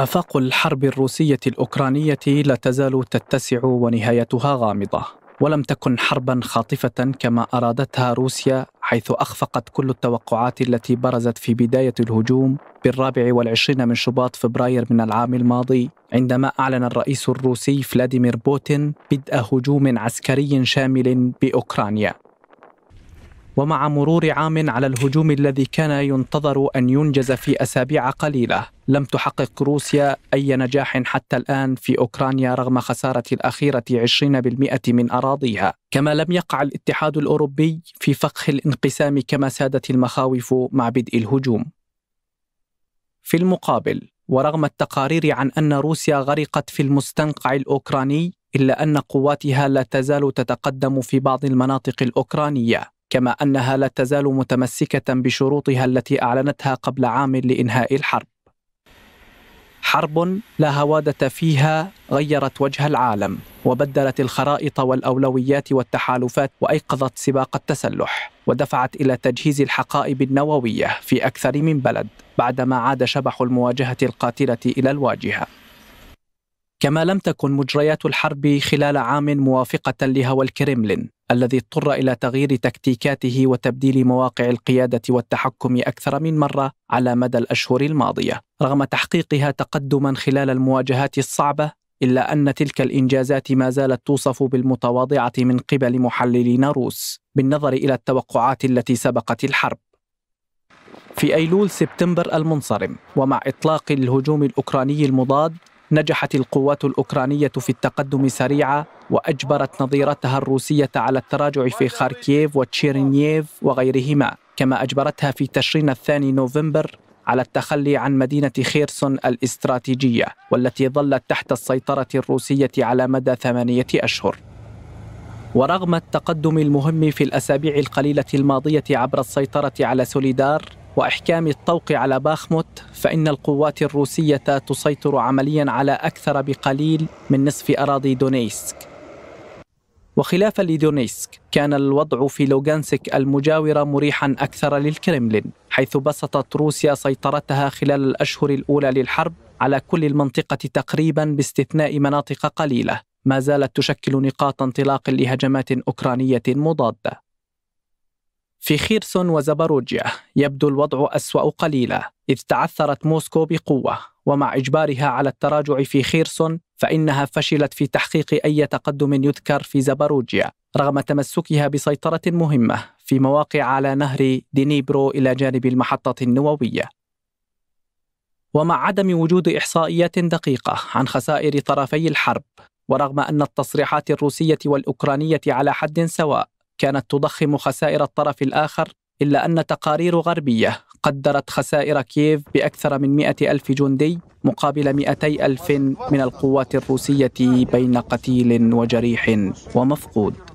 آفاق الحرب الروسية الأوكرانية لا تزال تتسع ونهايتها غامضة، ولم تكن حربا خاطفة كما أرادتها روسيا حيث أخفقت كل التوقعات التي برزت في بداية الهجوم بالرابع والعشرين من شباط فبراير من العام الماضي عندما أعلن الرئيس الروسي فلاديمير بوتين بدء هجوم عسكري شامل بأوكرانيا ومع مرور عام على الهجوم الذي كان ينتظر ان ينجز في اسابيع قليله لم تحقق روسيا اي نجاح حتى الان في اوكرانيا رغم خساره الاخيره 20% من اراضيها كما لم يقع الاتحاد الاوروبي في فخ الانقسام كما سادت المخاوف مع بدء الهجوم في المقابل ورغم التقارير عن ان روسيا غرقت في المستنقع الاوكراني الا ان قواتها لا تزال تتقدم في بعض المناطق الاوكرانيه كما انها لا تزال متمسكه بشروطها التي اعلنتها قبل عام لانهاء الحرب حرب لا هواده فيها غيرت وجه العالم وبدلت الخرائط والاولويات والتحالفات وايقظت سباق التسلح ودفعت الى تجهيز الحقائب النوويه في اكثر من بلد بعدما عاد شبح المواجهه القاتله الى الواجهه كما لم تكن مجريات الحرب خلال عام موافقة لهوى الكرملين الذي اضطر إلى تغيير تكتيكاته وتبديل مواقع القيادة والتحكم أكثر من مرة على مدى الأشهر الماضية رغم تحقيقها تقدما خلال المواجهات الصعبة إلا أن تلك الإنجازات ما زالت توصف بالمتواضعة من قبل محللين روس بالنظر إلى التوقعات التي سبقت الحرب في أيلول سبتمبر المنصرم ومع إطلاق الهجوم الأوكراني المضاد نجحت القوات الأوكرانية في التقدم سريعا وأجبرت نظيرتها الروسية على التراجع في خاركييف وتشيرينييف وغيرهما كما أجبرتها في تشرين الثاني نوفمبر على التخلي عن مدينة خيرسون الاستراتيجية والتي ظلت تحت السيطرة الروسية على مدى ثمانية أشهر ورغم التقدم المهم في الأسابيع القليلة الماضية عبر السيطرة على سوليدار واحكام الطوق على باخموت فان القوات الروسيه تسيطر عمليا على اكثر بقليل من نصف اراضي دونيسك وخلافا لدونيسك كان الوضع في لوغانسك المجاوره مريحا اكثر للكرملين حيث بسطت روسيا سيطرتها خلال الاشهر الاولى للحرب على كل المنطقه تقريبا باستثناء مناطق قليله ما زالت تشكل نقاط انطلاق لهجمات اوكرانيه مضاده في خيرسون وزبروجيا يبدو الوضع أسوأ قليلا إذ تعثرت موسكو بقوة ومع إجبارها على التراجع في خيرسون فإنها فشلت في تحقيق أي تقدم يذكر في زبروجيا رغم تمسكها بسيطرة مهمة في مواقع على نهر دينيبرو إلى جانب المحطة النووية ومع عدم وجود إحصائيات دقيقة عن خسائر طرفي الحرب ورغم أن التصريحات الروسية والأوكرانية على حد سواء كانت تضخم خسائر الطرف الآخر إلا أن تقارير غربية قدرت خسائر كييف بأكثر من 100 ألف جندي مقابل 200 ألف من القوات الروسية بين قتيل وجريح ومفقود